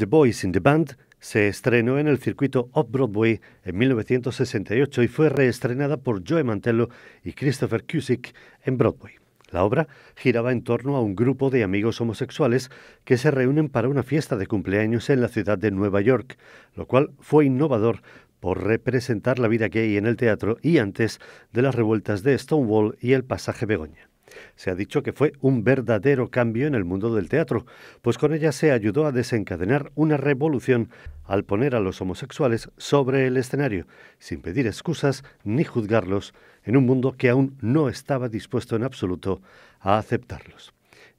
The Boys in the Band se estrenó en el circuito Off-Broadway en 1968 y fue reestrenada por Joe Mantello y Christopher Cusick en Broadway. La obra giraba en torno a un grupo de amigos homosexuales que se reúnen para una fiesta de cumpleaños en la ciudad de Nueva York, lo cual fue innovador por representar la vida gay en el teatro y antes de las revueltas de Stonewall y el pasaje Begoña. Se ha dicho que fue un verdadero cambio en el mundo del teatro, pues con ella se ayudó a desencadenar una revolución al poner a los homosexuales sobre el escenario, sin pedir excusas ni juzgarlos, en un mundo que aún no estaba dispuesto en absoluto a aceptarlos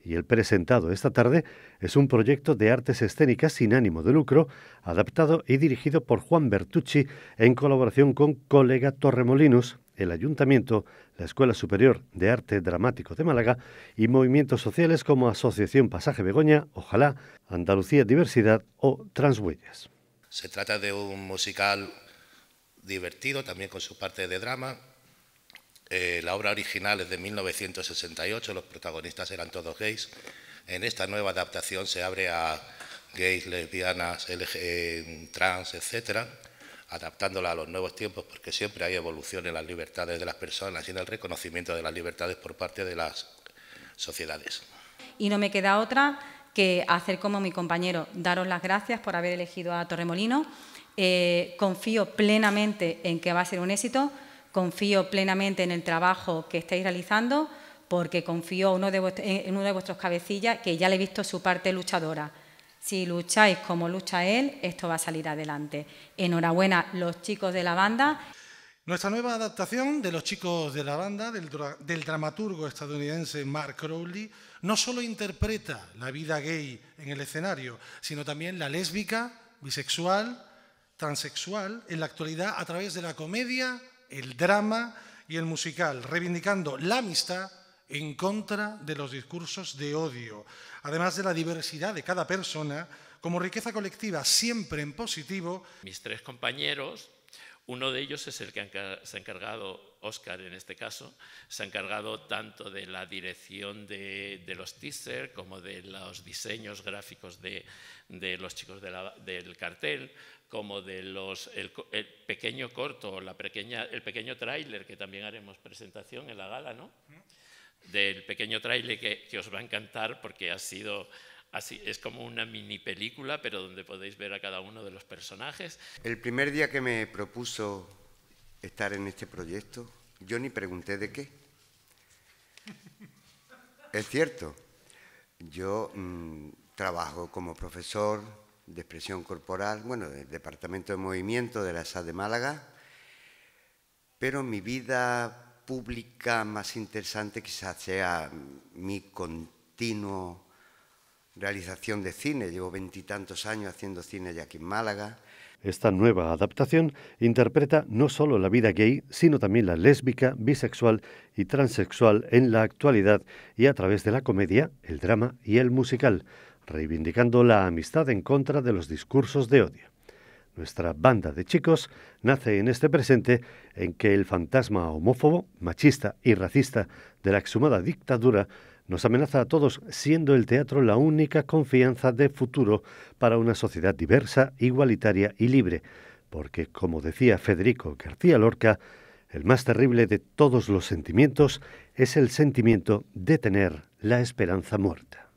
y el presentado esta tarde es un proyecto de artes escénicas sin ánimo de lucro, adaptado y dirigido por Juan Bertucci en colaboración con colega Torremolinos el Ayuntamiento, la Escuela Superior de Arte Dramático de Málaga y movimientos sociales como Asociación Pasaje Begoña, Ojalá, Andalucía Diversidad o Transhuellas. Se trata de un musical divertido, también con su parte de drama. Eh, la obra original es de 1968, los protagonistas eran todos gays. En esta nueva adaptación se abre a gays, lesbianas, eh, trans, etcétera adaptándola a los nuevos tiempos, porque siempre hay evolución en las libertades de las personas y en el reconocimiento de las libertades por parte de las sociedades. Y no me queda otra que hacer como mi compañero, daros las gracias por haber elegido a Torremolino. Eh, confío plenamente en que va a ser un éxito, confío plenamente en el trabajo que estáis realizando, porque confío uno de en uno de vuestros cabecillas, que ya le he visto su parte luchadora. Si lucháis como lucha él, esto va a salir adelante. Enhorabuena los chicos de la banda. Nuestra nueva adaptación de Los chicos de la banda del, dramaturgo estadounidense Mark Crowley no solo interpreta la vida gay en el escenario, sino también la lésbica, bisexual, transexual en la actualidad a través de la comedia, el drama y el musical, reivindicando la amistad en contra de los discursos de odio, además de la diversidad de cada persona como riqueza colectiva, siempre en positivo. Mis tres compañeros, uno de ellos es el que se ha encargado, Oscar en este caso, se ha encargado tanto de la dirección de, los teasers como de los diseños gráficos de, los chicos del cartel, como de los, el, pequeño corto, la pequeña, el pequeño tráiler que también haremos presentación en la gala, ¿no? del pequeño trailer que, os va a encantar porque ha sido así, es como una mini película, pero donde podéis ver a cada uno de los personajes. El primer día que me propuso estar en este proyecto, yo ni pregunté de qué. Es cierto, yo mm, trabajo como profesor de expresión corporal, bueno, del Departamento de Movimiento de la SAD de Málaga, pero mi vida pública más interesante quizás sea mi continuo realización de cine. Llevo veintitantos años haciendo cine ya aquí en Málaga. Esta nueva adaptación interpreta no solo la vida gay, sino también la lésbica, bisexual y transexual en la actualidad y a través de la comedia, el drama y el musical, reivindicando la amistad en contra de los discursos de odio. Nuestra banda de chicos nace en este presente en que el fantasma homófobo, machista y racista de la exhumada dictadura nos amenaza a todos, siendo el teatro la única confianza de futuro para una sociedad diversa, igualitaria y libre, porque, como decía Federico García Lorca, el más terrible de todos los sentimientos es el sentimiento de tener la esperanza muerta.